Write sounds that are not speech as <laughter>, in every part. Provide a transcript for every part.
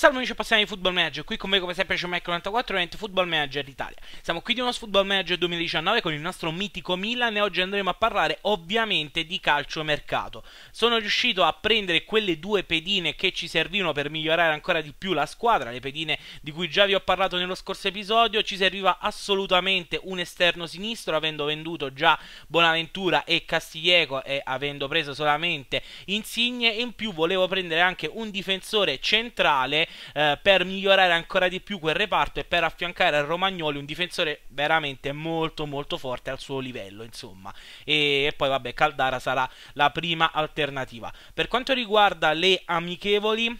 Salve amici appassionati di Football Manager, qui con me come sempre c'è Mac94 e Football Manager d'Italia. Siamo qui di uno Football Manager 2019 con il nostro mitico Milan e oggi andremo a parlare ovviamente di calcio mercato. Sono riuscito a prendere quelle due pedine che ci servivano per migliorare ancora di più la squadra, le pedine di cui già vi ho parlato nello scorso episodio, ci serviva assolutamente un esterno sinistro avendo venduto già Bonaventura e Castiglieco e avendo preso solamente Insigne e in più volevo prendere anche un difensore centrale eh, per migliorare ancora di più quel reparto e per affiancare a Romagnoli un difensore veramente molto molto forte al suo livello, insomma. E, e poi vabbè, Caldara sarà la prima alternativa. Per quanto riguarda le amichevoli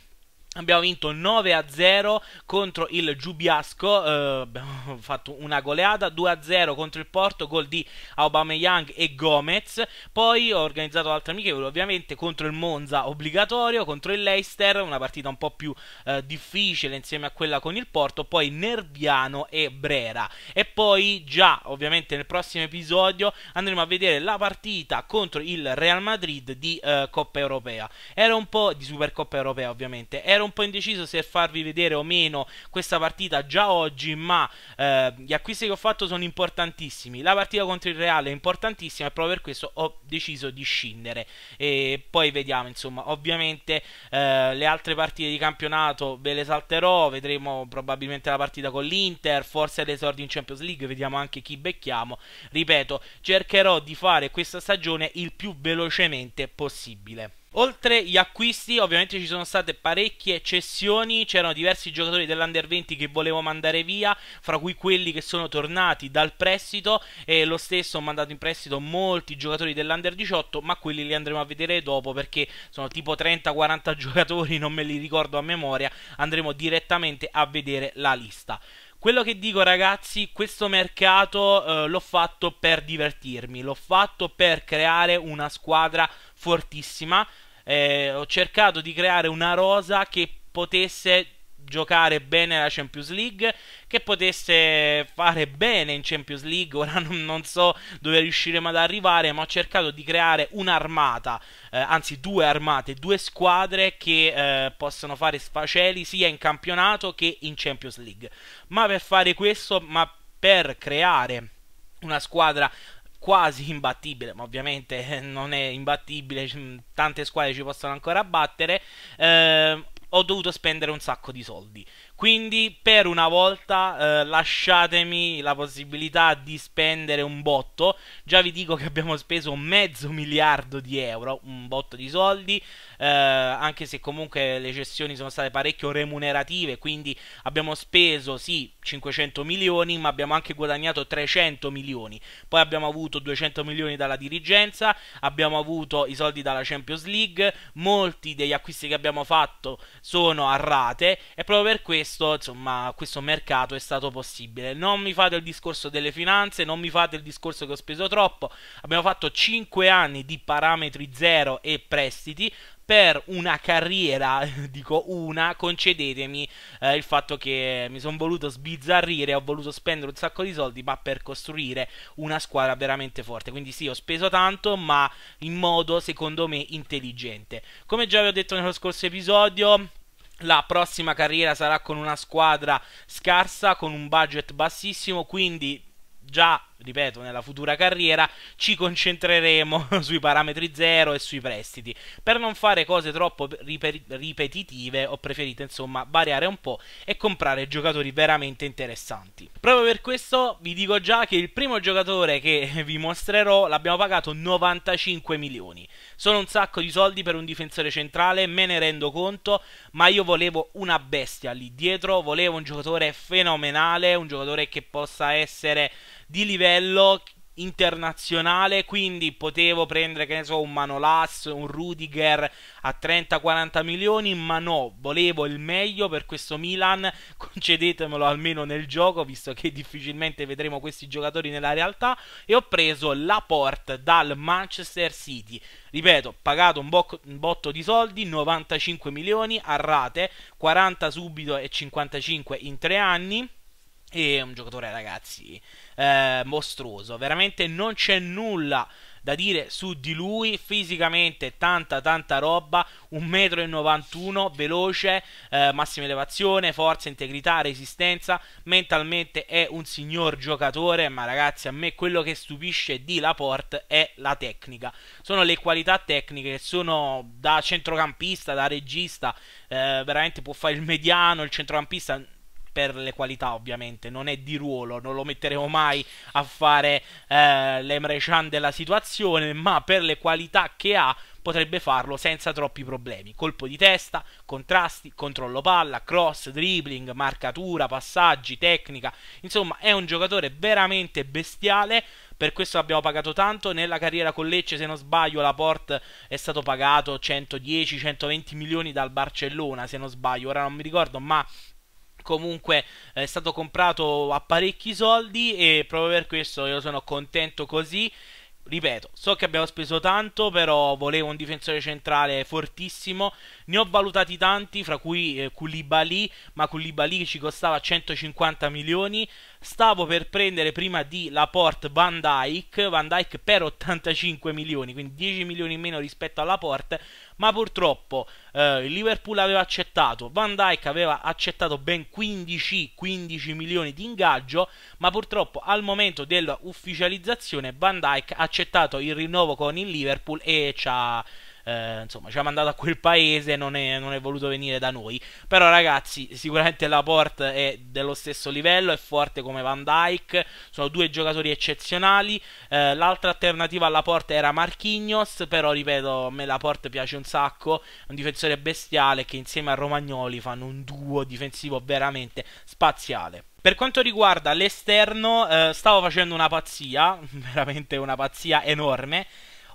Abbiamo vinto 9 a 0 contro il Giubiasco, eh, abbiamo <laughs> fatto una goleata, 2 a 0 contro il Porto, gol di Aubameyang e Gomez, poi ho organizzato altre amichevole ovviamente contro il Monza obbligatorio, contro il Leicester, una partita un po' più eh, difficile insieme a quella con il Porto, poi Nerbiano e Brera e poi già ovviamente nel prossimo episodio andremo a vedere la partita contro il Real Madrid di eh, Coppa Europea, era un po' di Supercoppa Europea ovviamente, era ero un po' indeciso se farvi vedere o meno questa partita già oggi, ma eh, gli acquisti che ho fatto sono importantissimi. La partita contro il Reale è importantissima e proprio per questo ho deciso di scindere. E poi vediamo, insomma, ovviamente eh, le altre partite di campionato ve le salterò, vedremo probabilmente la partita con l'Inter, forse l'esordio in Champions League, vediamo anche chi becchiamo. Ripeto, cercherò di fare questa stagione il più velocemente possibile. Oltre gli acquisti, ovviamente ci sono state parecchie cessioni, c'erano diversi giocatori dell'Under 20 che volevo mandare via, fra cui quelli che sono tornati dal prestito e lo stesso ho mandato in prestito molti giocatori dell'Under 18, ma quelli li andremo a vedere dopo perché sono tipo 30-40 <laughs> giocatori, non me li ricordo a memoria, andremo direttamente a vedere la lista. Quello che dico ragazzi, questo mercato eh, l'ho fatto per divertirmi, l'ho fatto per creare una squadra fortissima. Eh, ho cercato di creare una rosa che potesse giocare bene la Champions League, che potesse fare bene in Champions League. <laughs> Ora non, non so dove riusciremo ad arrivare, ma ho cercato di creare un'armata, eh, anzi due armate, due squadre che eh, possano fare sfaceli sia in campionato che in Champions League. Ma per fare questo, ma per creare una squadra quasi imbattibile, ma ovviamente eh, non è imbattibile, tante squadre ci possono ancora battere, eh, ho dovuto spendere un sacco di soldi. Quindi per una volta eh, lasciatemi la possibilità di spendere un botto. Già vi dico che abbiamo speso mezzo miliardo di euro, un botto di soldi, eh, anche se comunque le cessioni sono state parecchio remunerative, quindi abbiamo speso sì 500 milioni, ma abbiamo anche guadagnato 300 milioni. Poi abbiamo avuto 200 milioni dalla dirigenza, abbiamo avuto i soldi dalla Champions League, molti degli acquisti che abbiamo fatto sono a rate e proprio per questo questo, insomma, questo mercato è stato possibile. Non mi fate il discorso delle finanze, non mi fate il discorso che ho speso troppo. Abbiamo fatto 5 anni di parametri zero e prestiti, per una carriera, <laughs> dico una, concedetemi eh, il fatto che mi sono voluto sbizzarrire, ho voluto spendere un sacco di soldi, ma per costruire una squadra veramente forte. Quindi sì, ho speso tanto, ma in modo secondo me intelligente. Come già vi ho detto nello scorso episodio, la prossima carriera sarà con una squadra scarsa, con un budget bassissimo, quindi già, ripeto, nella futura carriera ci concentreremo <laughs> sui parametri zero e sui prestiti. Per non fare cose troppo ripet- ripetitive ho preferito insomma variare un po' e comprare giocatori veramente interessanti. Proprio per questo vi dico già che il primo giocatore che <laughs> vi mostrerò l'abbiamo pagato 95 milioni. Sono un sacco di soldi per un difensore centrale, me ne rendo conto, ma io volevo una bestia lì dietro, volevo un giocatore fenomenale, un giocatore che possa essere di livello internazionale, quindi potevo prendere, che ne so, un Manolas, un Rudiger a 30-40 milioni, ma no, volevo il meglio per questo Milan, <laughs> concedetemelo almeno nel gioco, visto che difficilmente vedremo questi giocatori nella realtà, e ho preso Laporte dal Manchester City. Ripeto, pagato un, bo- un botto di soldi, 95 milioni a rate, 40 subito e 55 in 3 anni e un giocatore, ragazzi, eh, mostruoso. Veramente non c'è nulla da dire su di lui. Fisicamente, tanta, tanta roba. 1,91 m, veloce, eh, massima elevazione, forza, integrità, resistenza. Mentalmente è un signor giocatore. Ma ragazzi, a me quello che stupisce di Laporte è la tecnica. Sono le qualità tecniche che sono da centrocampista, da regista. Eh, veramente può fare il mediano, il centrocampista per le qualità ovviamente, non è di ruolo, non lo metteremo mai a fare eh, l'Emre della situazione, ma per le qualità che ha potrebbe farlo senza troppi problemi. Colpo di testa, contrasti, controllo palla, cross, dribbling, marcatura, passaggi, tecnica. Insomma, è un giocatore veramente bestiale. Per questo abbiamo pagato tanto. Nella carriera con Lecce, se non sbaglio, Laporte è stato pagato 110-120 milioni dal Barcellona, se non sbaglio. Ora non mi ricordo, ma comunque eh, è stato comprato a parecchi soldi e proprio per questo io sono contento così. Ripeto, so che abbiamo speso tanto, però volevo un difensore centrale fortissimo. Ne ho valutati tanti, fra cui eh, Koulibaly, ma Koulibaly ci costava 150 milioni stavo per prendere prima di Laporte Van Dyke, Van Dyke per 85 milioni, quindi 10 milioni in meno rispetto alla Laporte, ma purtroppo eh, il Liverpool aveva accettato, Van Dyke aveva accettato ben 15, 15 milioni di ingaggio, ma purtroppo al momento dell'ufficializzazione Van Dyke ha accettato il rinnovo con il Liverpool e ci ha eh, insomma ci ha mandato a quel paese e non, non è, voluto venire da noi. Però ragazzi sicuramente la Laporte è dello stesso livello, è forte come Van Dyke, sono due giocatori eccezionali, eh, l'altra alternativa alla Laporte era Marquinhos. però ripeto a me la Laporte piace un sacco, è un difensore bestiale che insieme a Romagnoli fanno un duo difensivo veramente spaziale. Per quanto riguarda l'esterno, eh, stavo facendo una pazzia, <laughs> veramente una pazzia enorme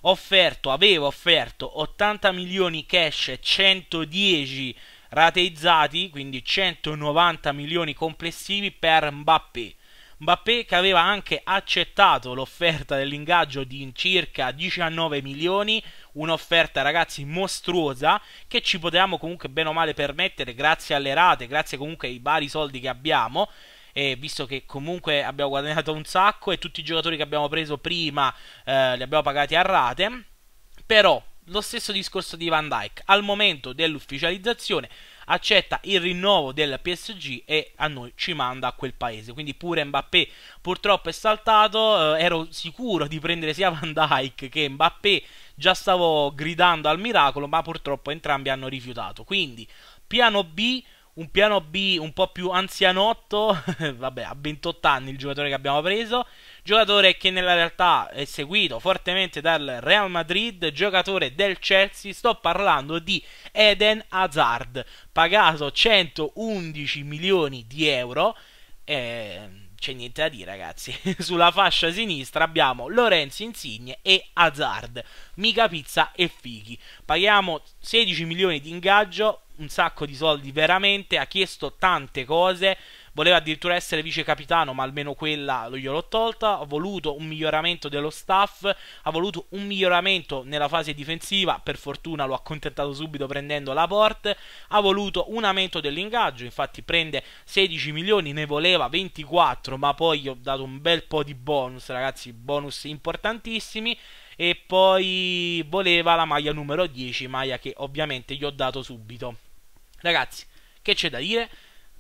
offerto, aveva offerto 80 milioni cash, e 110 rateizzati, quindi 190 milioni complessivi per Mbappé. Mbappé che aveva anche accettato l'offerta dell'ingaggio di circa 19 milioni, un'offerta ragazzi mostruosa che ci potevamo comunque bene o male permettere grazie alle rate, grazie comunque ai vari soldi che abbiamo e visto che comunque abbiamo guadagnato un sacco e tutti i giocatori che abbiamo preso prima eh, li abbiamo pagati a rate, però lo stesso discorso di Van Dyke al momento dell'ufficializzazione accetta il rinnovo del PSG e a noi ci manda a quel paese. Quindi pure Mbappé purtroppo è saltato, eh, ero sicuro di prendere sia <laughs> Van Dyke che Mbappé, già stavo gridando al miracolo, ma purtroppo entrambi hanno rifiutato. Quindi piano B un piano B un po' più anzianotto, <laughs> vabbè, ha 28 anni il giocatore che abbiamo preso, giocatore che nella realtà è seguito fortemente dal Real Madrid, giocatore del Chelsea, sto parlando di Eden Hazard, pagato 111 milioni di euro, eh, c'è niente da dire, ragazzi. <laughs> Sulla fascia sinistra abbiamo Lorenzo Insigne e Hazard, Mica Pizza e Fighi. Paghiamo 16 milioni di ingaggio un sacco di soldi veramente, ha chiesto tante cose, voleva addirittura essere vice capitano, ma almeno quella io l'ho tolta, ha voluto un miglioramento dello staff, ha voluto un miglioramento nella fase difensiva, per fortuna l'ho accontentato subito prendendo la porta, ha voluto un aumento dell'ingaggio, infatti prende 16 milioni, ne voleva 24, ma poi gli ho dato un bel po' di bonus, ragazzi, bonus importantissimi e poi voleva la maglia numero 10, maglia che ovviamente gli ho dato subito. Ragazzi, che c'è da dire?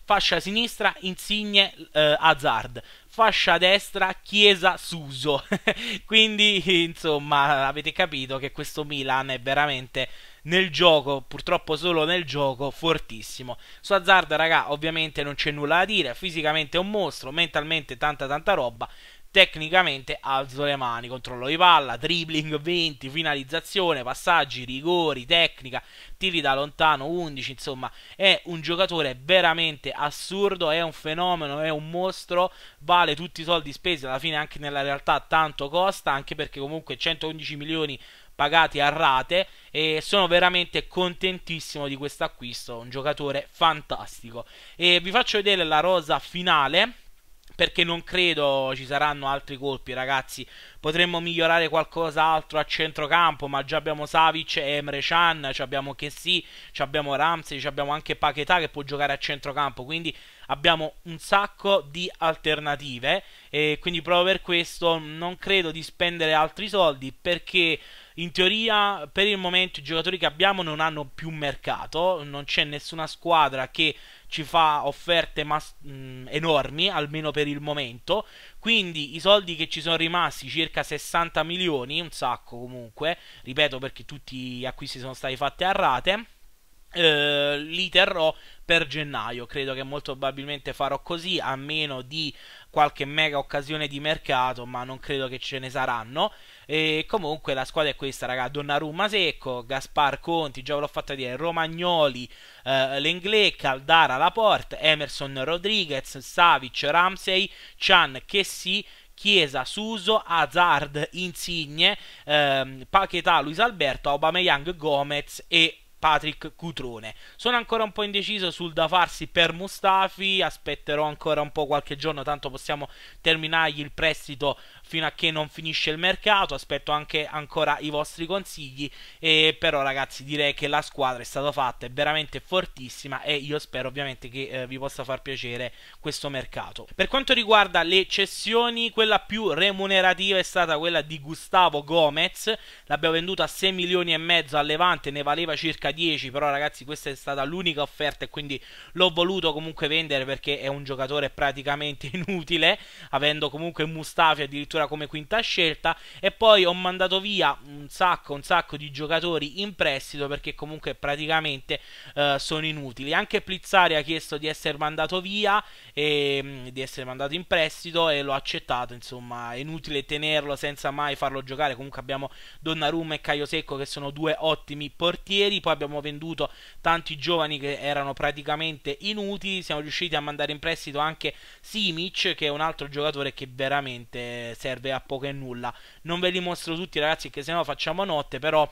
Fascia sinistra, Insigne, eh, Hazard. Fascia destra, Chiesa, Suso. <laughs> Quindi, insomma, avete capito che questo Milan è veramente nel gioco, purtroppo solo nel gioco, fortissimo. Su Hazard, raga, ovviamente non c'è nulla da dire, fisicamente è un mostro, mentalmente tanta tanta roba, tecnicamente alzo le mani, controllo di palla, dribbling 20, finalizzazione, passaggi, rigori, tecnica, tiri da lontano 11, insomma è un giocatore veramente assurdo, è un fenomeno, è un mostro, vale tutti i soldi spesi, alla fine anche nella realtà tanto costa, anche perché comunque 111 milioni pagati a rate e sono veramente contentissimo di questo acquisto, un giocatore fantastico. E vi faccio vedere la rosa finale perché non credo ci saranno altri colpi, ragazzi. Potremmo migliorare qualcos'altro a centrocampo, ma già abbiamo Savic e Emre Can, abbiamo Kessi, abbiamo Ramsey, abbiamo anche Paquetà che può giocare a centrocampo, quindi abbiamo un sacco di alternative e quindi proprio per questo non credo di spendere altri soldi perché in teoria per il momento i giocatori che abbiamo non hanno più mercato, non c'è nessuna squadra che ci fa offerte mas- mh, mm, enormi, almeno per il momento, quindi i soldi che ci sono rimasti, circa 60 milioni, un sacco comunque, ripeto perché tutti gli acquisti sono stati fatti a rate. Uh, li terrò per gennaio. Credo che molto probabilmente farò così, a meno di qualche mega occasione di mercato, ma non credo che ce ne saranno. E comunque la squadra è questa, raga. Donnarumma secco, Gaspar Conti, già ve l'ho fatta dire, Romagnoli, eh, Lenglet, Caldara, Laporte, Emerson Rodriguez, Savic, Ramsey, Chan, Chessy, Chiesa, Suso, Hazard, Insigne, ehm, Paquetà, Luis Alberto, Aubameyang, Gomez e Patrick Cutrone. Sono ancora un po' indeciso sul da farsi per Mustafi, aspetterò ancora un po' qualche giorno, tanto possiamo terminargli il prestito fino a che non finisce il mercato. Aspetto anche ancora i vostri consigli. E però, ragazzi, direi che la squadra è stata fatta, è veramente fortissima. E io spero ovviamente che eh, vi possa far piacere questo mercato. Per quanto riguarda le cessioni, quella più remunerativa è stata quella di Gustavo Gomez. L'abbiamo venduta a 6 milioni e mezzo a Levante, ne valeva circa 10. Però, ragazzi, questa è stata l'unica offerta e quindi l'ho voluto comunque vendere perché è un giocatore praticamente <laughs> inutile, avendo comunque Mustafi addirittura addirittura come quinta scelta e poi ho mandato via un sacco, un sacco di giocatori in prestito perché comunque praticamente eh, sono inutili. Anche Plizzari ha chiesto di essere mandato via e ehm, di essere mandato in prestito e l'ho accettato, insomma, è inutile tenerlo senza mai farlo giocare. Comunque abbiamo Donnarumma e Caio Secco che sono due ottimi portieri, poi abbiamo venduto tanti giovani che erano praticamente inutili, siamo riusciti a mandare in prestito anche Simic che è un altro giocatore che veramente eh, serve a poco e nulla. Non ve li mostro tutti, ragazzi, che se no facciamo notte, però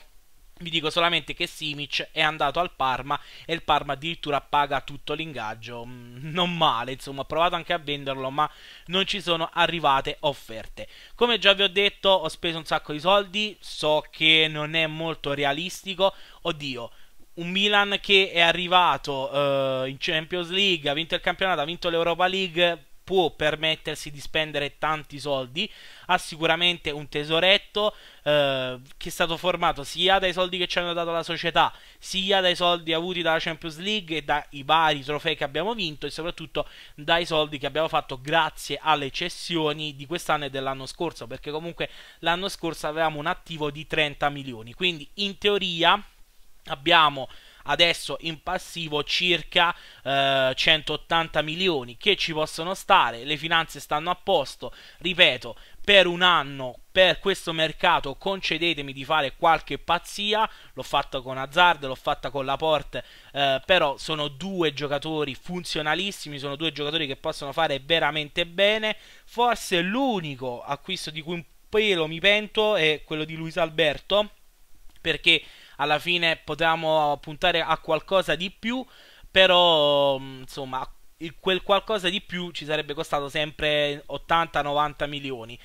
vi dico solamente che Simic è andato al Parma e il Parma addirittura paga tutto l'ingaggio. Mm, non male, insomma, ho provato anche a venderlo, ma non ci sono arrivate offerte. Come già vi ho detto, ho speso un sacco di soldi, so che non è molto realistico. Oddio, un Milan che è arrivato eh, in Champions League, ha vinto il campionato, ha vinto l'Europa League può permettersi di spendere tanti soldi, ha sicuramente un tesoretto eh, che è stato formato sia dai soldi che ci hanno dato la società, sia dai soldi avuti dalla Champions League e dai vari trofei che abbiamo vinto e soprattutto dai soldi che abbiamo fatto grazie alle cessioni di quest'anno e dell'anno scorso, perché comunque l'anno scorso avevamo un attivo di 30 milioni, quindi in teoria abbiamo adesso in passivo circa eh, 180 milioni che ci possono stare, le finanze stanno a posto, ripeto, per un anno per questo mercato concedetemi di fare qualche pazzia l'ho fatta con Hazard, l'ho fatta con Laporte eh, però sono due giocatori funzionalissimi sono due giocatori che possono fare veramente bene forse l'unico acquisto di cui un pelo mi pento è quello di Luis Alberto perché alla fine potevamo puntare a qualcosa di più, però mm, insomma quel qualcosa di più ci sarebbe costato sempre 80-90 milioni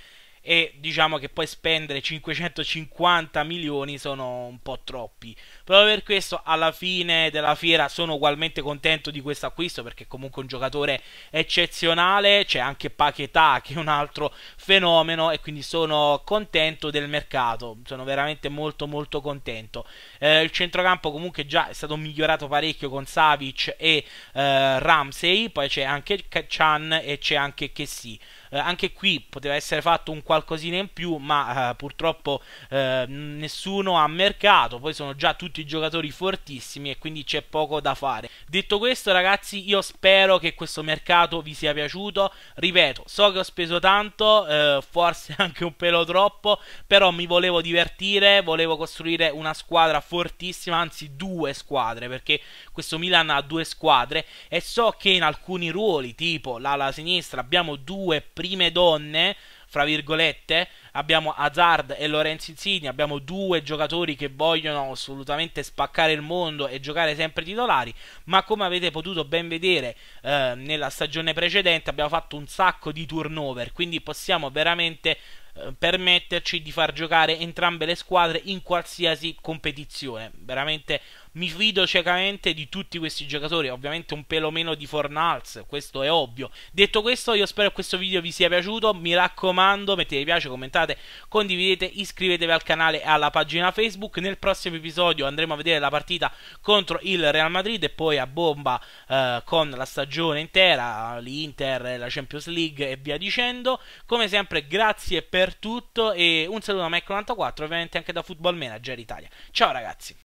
e diciamo che poi spendere 550 milioni sono un po' troppi. Proprio per questo alla fine della fiera sono ugualmente contento di questo acquisto perché comunque un giocatore eccezionale, c'è anche Paquetà che è un altro fenomeno e quindi sono contento del mercato, sono veramente molto molto contento. Eh, il centrocampo comunque già è stato migliorato parecchio con Savic e eh, Ramsey, poi c'è anche Chan e c'è anche Kessi eh, anche qui poteva essere fatto un qualcosina in più, ma eh, purtroppo eh, nessuno ha mercato, poi sono già tutti giocatori fortissimi e quindi c'è poco da fare. Detto questo ragazzi, io spero che questo mercato vi sia piaciuto, ripeto, so che ho speso tanto, eh, forse <laughs> anche un pelo troppo, però mi volevo divertire, volevo costruire una squadra fortissima, anzi due squadre, perché questo Milan ha due squadre e so che in alcuni ruoli, tipo l'ala sinistra, abbiamo due prime donne, fra virgolette, abbiamo Hazard e Lorenzo Insigne, abbiamo due giocatori che vogliono assolutamente spaccare il mondo e giocare sempre titolari, ma come avete potuto ben vedere eh, nella stagione precedente abbiamo fatto un sacco di turnover, quindi possiamo veramente eh, permetterci di far giocare entrambe le squadre in qualsiasi competizione veramente mi fido ciecamente di tutti questi giocatori, ovviamente un pelo meno di Fornals, questo è ovvio. Detto questo, io spero che questo video vi sia piaciuto, mi raccomando, mettete piace, commentate, condividete, iscrivetevi al canale e alla pagina Facebook. Nel prossimo episodio andremo a vedere la partita contro il Real Madrid e poi a bomba eh, con la stagione intera, l'Inter, la Champions League e via dicendo. Come sempre, grazie per tutto e un saluto da Mac94, ecco ovviamente anche da Football Manager Italia. Ciao ragazzi!